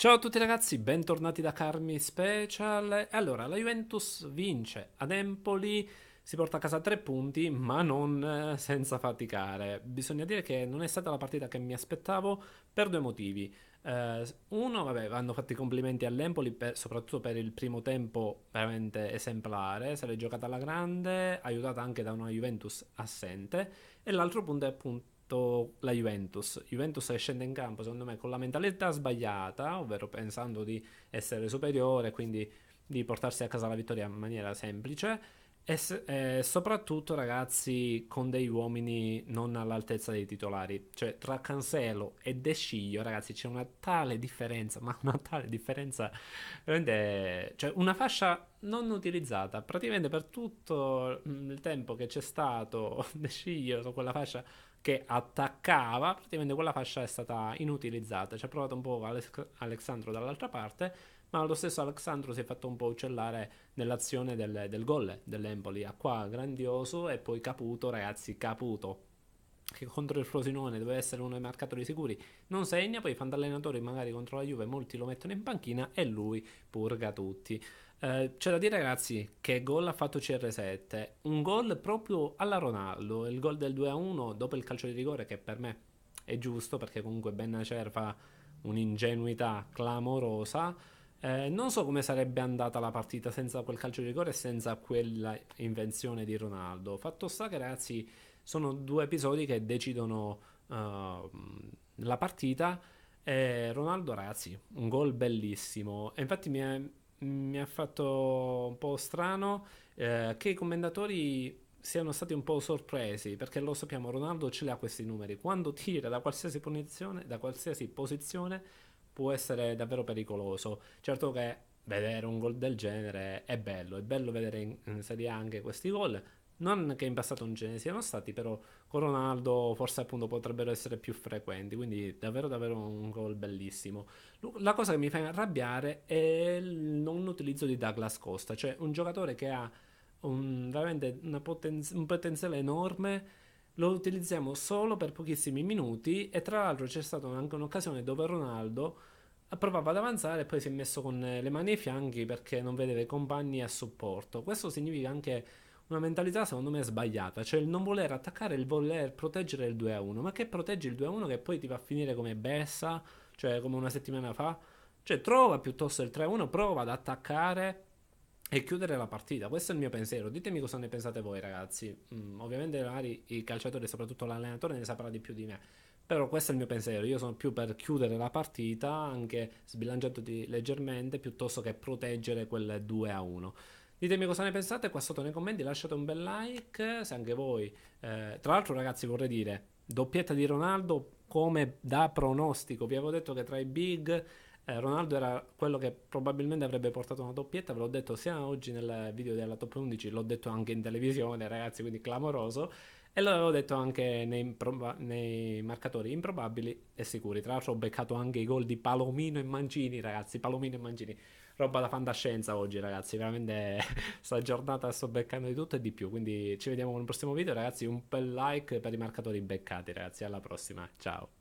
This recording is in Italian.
Ciao a tutti ragazzi, bentornati da Carmi Special. Allora, la Juventus vince ad Empoli, si porta a casa tre punti, ma non eh, senza faticare. Bisogna dire che non è stata la partita che mi aspettavo per due motivi. Uh, uno, vabbè, vanno fatti i complimenti all'Empoli, per, soprattutto per il primo tempo veramente esemplare, se l'è giocata alla grande, aiutata anche da una Juventus assente. E l'altro punto è appunto fatto la Juventus. Juventus scende in campo, secondo me, con la mentalità sbagliata, ovvero pensando di essere superiore, quindi di portarsi a casa la vittoria in maniera semplice. E, eh, soprattutto, ragazzi, con dei uomini non all'altezza dei titolari. Cioè, tra Cancelo e De Sciglio, ragazzi, c'è una tale differenza, ma una tale differenza, veramente... Cioè, una fascia non utilizzata. Praticamente per tutto il tempo che c'è stato De Sciglio su quella fascia che attaccava, praticamente quella fascia è stata inutilizzata. Ci ha provato un po' Alex- Alexandro dall'altra parte, ma lo stesso Alexandro si è fatto un po' uccellare nell'azione del, del gol dell'Empoli. Acqua grandioso e poi Caputo, ragazzi, Caputo che contro il Frosinone doveva essere uno dei marcatori sicuri, non segna, poi i fantallenatori magari contro la Juve molti lo mettono in panchina e lui purga tutti. Eh, c'è da dire ragazzi che gol ha fatto CR7, un gol proprio alla Ronaldo, il gol del 2-1 dopo il calcio di rigore che per me è giusto perché comunque Bennacer fa un'ingenuità clamorosa. Eh, non so come sarebbe andata la partita senza quel calcio di rigore e senza quella invenzione di Ronaldo. Fatto sta che ragazzi sono due episodi che decidono uh, la partita. E Ronaldo, ragazzi, un gol bellissimo. E infatti mi ha, mi fatto un po' strano eh, che i commentatori siano stati un po' sorpresi perché lo sappiamo Ronaldo ce l'ha questi numeri quando tira da qualsiasi posizione, da qualsiasi posizione può essere davvero pericoloso certo che vedere un gol del genere è bello è bello vedere in, in Serie A anche questi gol non che in passato non ce ne siano stati, però con Ronaldo forse appunto potrebbero essere più frequenti, quindi davvero davvero un gol bellissimo. La cosa che mi fa arrabbiare è il non utilizzo di Douglas Costa, cioè un giocatore che ha un, veramente potenz- un potenziale enorme lo utilizziamo solo per pochissimi minuti e tra l'altro c'è stata anche un'occasione dove Ronaldo provava ad avanzare e poi si è messo con le mani ai fianchi perché non vedeva i compagni a supporto. Questo significa anche una mentalità secondo me sbagliata, cioè il non voler attaccare, il voler proteggere il 2-1, a ma che proteggi il 2-1 a che poi ti va a finire come Bessa, cioè come una settimana fa, cioè trova piuttosto il 3-1, a prova ad attaccare e chiudere la partita, questo è il mio pensiero, ditemi cosa ne pensate voi ragazzi, mm, ovviamente magari i calciatori, soprattutto l'allenatore, ne saprà di più di me, però questo è il mio pensiero, io sono più per chiudere la partita, anche sbilanciandoti leggermente, piuttosto che proteggere quel 2-1. a Ditemi cosa ne pensate qua sotto nei commenti, lasciate un bel like se anche voi. Eh, tra l'altro ragazzi vorrei dire, doppietta di Ronaldo come da pronostico, vi avevo detto che tra i big eh, Ronaldo era quello che probabilmente avrebbe portato una doppietta, ve l'ho detto sia oggi nel video della top 11, l'ho detto anche in televisione ragazzi, quindi clamoroso. E lo avevo detto anche nei, improba- nei, marcatori improbabili e sicuri. Tra l'altro ho beccato anche i gol di Palomino e Mancini, ragazzi. Palomino e Mancini. Roba da fantascienza oggi, ragazzi. Veramente sta giornata sto beccando di tutto e di più. Quindi ci vediamo nel prossimo video, ragazzi. Un bel like per i marcatori beccati, ragazzi. Alla prossima. Ciao.